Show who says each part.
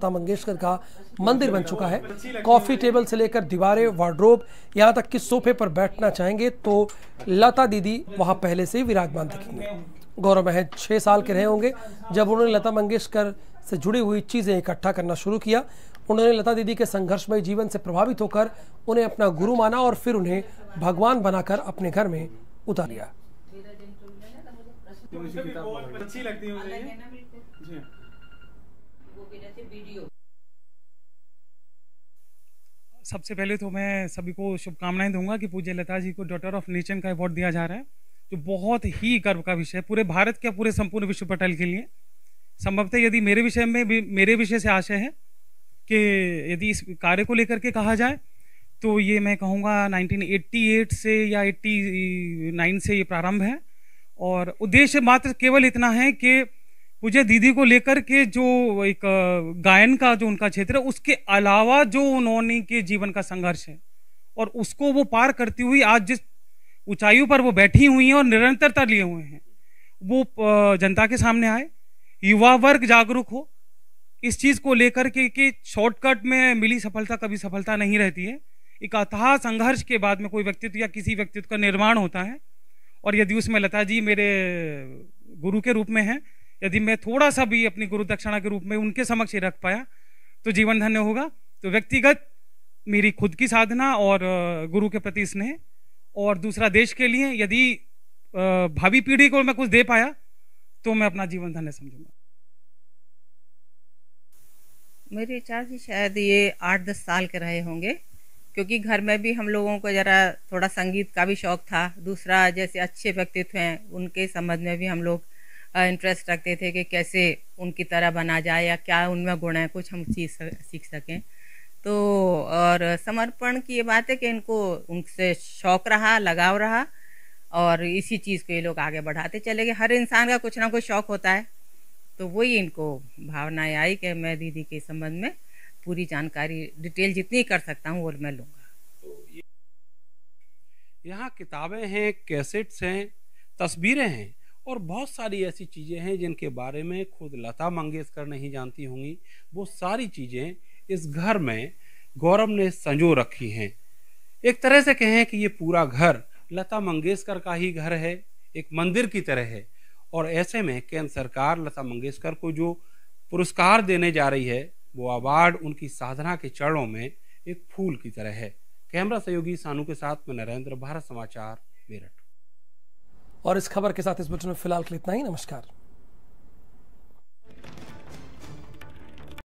Speaker 1: लता मंगेशकर का मंदिर बन चुका है कॉफ़ी टेबल से लेकर दीवारें वार्ड्रोब यहाँ तक कि सोफे पर बैठना चाहेंगे तो लता दीदी वहाँ पहले से ही विराजमान दिखेंगे गौरव महज छः साल के रहे होंगे जब उन्होंने लता मंगेशकर से जुड़ी हुई चीज़ें इकट्ठा करना शुरू किया उन्होंने लता दीदी के संघर्षमय जीवन से प्रभावित होकर उन्हें अपना गुरु माना और फिर उन्हें भगवान बनाकर अपने घर में उतार लिया अच्छी लगती है
Speaker 2: वीडियो
Speaker 3: सबसे पहले तो मैं सभी को शुभकामनाएं दूंगा कि पूज्य लता जी को डॉटर ऑफ नेचर का अवार्ड दिया जा रहा है जो बहुत ही गर्व का विषय है पूरे भारत के पूरे संपूर्ण विश्व पटल के लिए संभवतः यदि मेरे विषय में भी मेरे विषय से आशय है कि यदि इस कार्य को लेकर के कहा जाए तो ये मैं कहूँगा 1988 से या 89 से ये प्रारंभ है और उद्देश्य मात्र केवल इतना है कि पूजा दीदी को लेकर के जो एक गायन का जो उनका क्षेत्र है उसके अलावा जो उन्होंने के जीवन का संघर्ष है और उसको वो पार करती हुई आज जिस ऊंचाइयों पर वो बैठी हुई हैं और निरंतरता लिए हुए हैं वो जनता के सामने आए युवा वर्ग जागरूक हो इस चीज़ को लेकर के कि शॉर्टकट में मिली सफलता कभी सफलता नहीं रहती है एक अथाह संघर्ष के बाद में कोई व्यक्तित्व या किसी व्यक्तित्व का निर्माण होता है और यदि उसमें लता जी मेरे गुरु के रूप में हैं यदि मैं थोड़ा सा भी अपनी गुरु दक्षिणा के रूप में उनके समक्ष रख पाया तो जीवन धन्य होगा तो व्यक्तिगत मेरी खुद की साधना और गुरु के प्रति स्नेह और दूसरा देश के लिए यदि भावी पीढ़ी को मैं कुछ दे पाया तो मैं अपना जीवन धन्य समझूंगा
Speaker 2: मेरे विचार से शायद ये आठ दस साल के रहे होंगे क्योंकि घर में भी हम लोगों को ज़रा थोड़ा संगीत का भी शौक़ था दूसरा जैसे अच्छे व्यक्तित्व हैं उनके संबंध में भी हम लोग इंटरेस्ट रखते थे कि कैसे उनकी तरह बना जाए या क्या उनमें गुण है कुछ हम चीज सीख सकें तो और समर्पण की ये बात है कि इनको उनसे शौक रहा लगाव रहा और इसी चीज़ को ये लोग आगे बढ़ाते चले गए हर इंसान का कुछ ना कुछ शौक होता है तो वही इनको भावनाएं आई कि मैं दीदी के संबंध में पूरी जानकारी डिटेल जितनी कर सकता हूँ वो मैं लूँगा
Speaker 4: तो यहाँ किताबें हैं कैसेट्स हैं तस्वीरें हैं और बहुत सारी ऐसी चीज़ें हैं जिनके बारे में खुद लता मंगेशकर नहीं जानती होंगी वो सारी चीज़ें इस घर में गौरव ने संजो रखी हैं एक तरह से कहें कि ये पूरा घर लता मंगेशकर का ही घर है एक मंदिर की तरह है और ऐसे में केंद्र सरकार लता मंगेशकर को जो पुरस्कार देने जा रही है वो अवार्ड उनकी साधना के चरणों में एक फूल की तरह है कैमरा सहयोगी सानू के साथ में नरेंद्र भारत समाचार मेरठ
Speaker 1: और इस खबर के साथ इस बुलेटिन में फिलहाल के लिए इतना ही नमस्कार